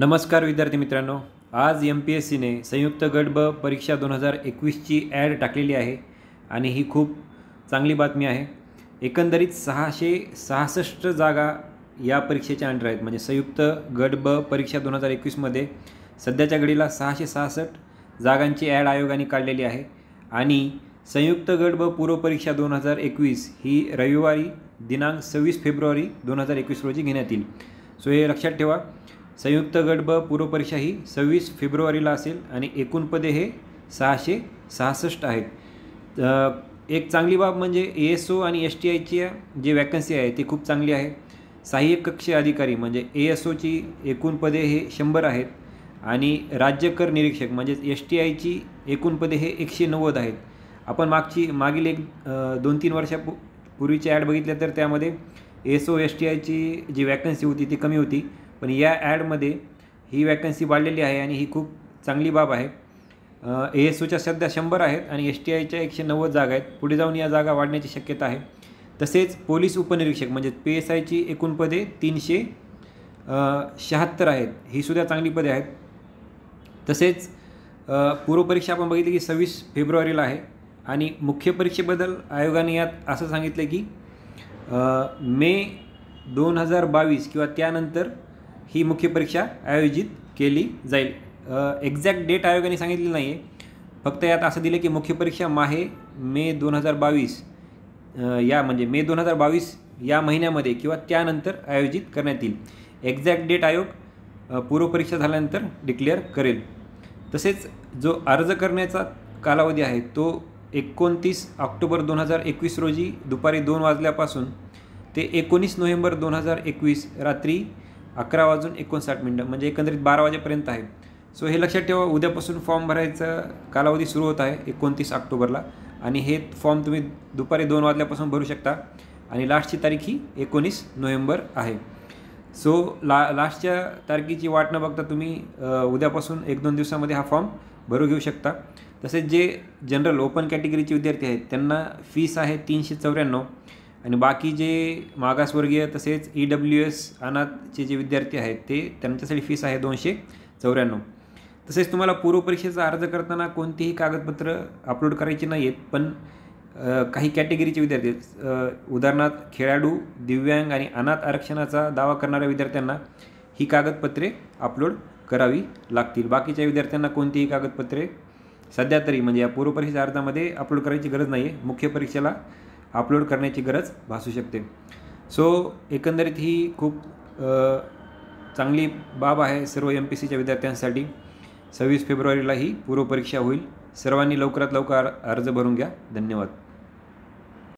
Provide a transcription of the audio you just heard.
नमस्कार विद्यार्थी मित्रांनो आज एम पी एस सीने संयुक्त गट ब परीक्षा दोन हजार एकवीसची ॲड टाकलेली आहे आणि ही खूप चांगली बातमी आहे एकंदरीत सहाशे सहासष्ट जागा या परीक्षेच्या अंडर आहेत म्हणजे संयुक्त गट ब परीक्षा दोन हजार एकवीसमध्ये सध्याच्या घडीला सहाशे सहासष्ट जागांची ॲड आयोगाने काढलेली आहे आणि संयुक्त गट ब पूर्व परीक्षा दोन हजार एकवीस ही रविवारी दिनांक सव्वीस फेब्रुवारी दोन हजार एकवीस रोजी घेण्यात येईल सो हे लक्षात ठेवा संयुक्त गट ब पूर्वपरीक्षा ही सव्वीस फेब्रुवारीला असेल आणि एकूण पदे हे सहाशे सहासष्ट आहेत एक चांगली बाब म्हणजे ए एस ओ आणि एस टी आयची जी वॅकन्सी आहे ती खूप चांगली आहे सहाय्यक कक्ष अधिकारी म्हणजे ए एस ओची एकूण पदे हे शंभर आहेत आणि राज्य कर निरीक्षक म्हणजेच एस टी आयची एकूण पदे हे एकशे नव्वद आहेत आपण मागची मागील एक दोन तीन वर्षापू पूर्वीची ॲड बघितल्या तर त्यामध्ये एस ओ एस टी आयची जी वॅकन्सी होती ती कमी होती पण या ॲडमध्ये ही वॅकन्सी वाढलेली आहे आणि ही खूप चांगली बाब आहे ए एस ओच्या सध्या शंभर आहेत आणि एस टी आयच्या एकशे नव्वद जागा आहेत पुढे जाऊन या जागा वाढण्याची शक्यता आहे तसेच पोलीस उपनिरीक्षक म्हणजे पी एस आयची एकूण पदे तीनशे शहात्तर आहेत ही सुद्धा चांगली पदे आहेत तसेच पूर्वपरीक्षा आपण बघितली की सव्वीस फेब्रुवारीला आहे आणि मुख्य परीक्षेबद्दल आयोगाने यात असं सांगितलं की मे दोन हजार बावीस किंवा त्यानंतर ही मुख्य परीक्षा आयोजित केली जाईल एक्झॅक्ट डेट आयोगाने सांगितली नाही आहे फक्त यात असं दिलं की मुख्य परीक्षा माहे मे दोन हजार बावीस या म्हणजे मे दोन हजार बावीस या महिन्यामध्ये किंवा त्यानंतर आयोजित करण्यात येईल एक्झॅक्ट डेट आयोग पूर्वपरीक्षा झाल्यानंतर डिक्लेअर करेल तसेच जो अर्ज करण्याचा कालावधी आहे तो एकोणतीस ऑक्टोबर दोन हजार एकवीस रोजी दुपारी दोन वाजल्यापासून ते एकोणीस नोव्हेंबर दोन हजार एकवीस रात्री अकरा वाजून एकोणसाठ मिनटं म्हणजे एकंदरीत बारा वाजेपर्यंत आहे सो हे लक्षात ठेवा उद्यापासून फॉर्म भरायचा कालावधी सुरू होत आहे एकोणतीस ऑक्टोबरला आणि हे फॉर्म तुम्ही दुपारी दोन वाजल्यापासून भरू शकता आणि लास्टची तारीख ही एकोणीस नोव्हेंबर आहे सो ला लास्टच्या तारखेची वाट न बघता तुम्ही उद्यापासून एक दोन दिवसामध्ये हा फॉर्म भरू घेऊ शकता तसेच जे जनरल ओपन कॅटेगरीचे विद्यार्थी आहेत त्यांना फीस आहे तीनशे चौऱ्याण्णव आणि बाकी जे मागासवर्गीय तसेच ई डब्ल्यू एस अनाथचे जे विद्यार्थी आहेत ते त्यांच्यासाठी फीस आहे दोनशे चौऱ्याण्णव तसेच तुम्हाला पूर्वपरीक्षेचा अर्ज करताना कोणतीही कागदपत्र अपलोड करायची नाही आहेत पण काही कॅटेगरीचे विद्यार्थी उदाहरणार्थ खेळाडू दिव्यांग आणि अनाथ आरक्षणाचा दावा करणाऱ्या विद्यार्थ्यांना ही कागदपत्रे अपलोड करावी लागतील बाकीच्या विद्यार्थ्यांना कोणतीही कागदपत्रे सध्या तरी म्हणजे या पूर्वपरीक्षेच्या अर्जामध्ये अपलोड करायची गरज नाही आहे मुख्य परीक्षेला अपलोड करण्याची गरज भासू शकते सो एकंदरीत ही खूप चांगली बाब आहे सर्व एम पी सीच्या विद्यार्थ्यांसाठी सव्वीस फेब्रुवारीला ही पूर्वपरीक्षा होईल सर्वांनी लवकरात लवकर अर्ज भरून घ्या धन्यवाद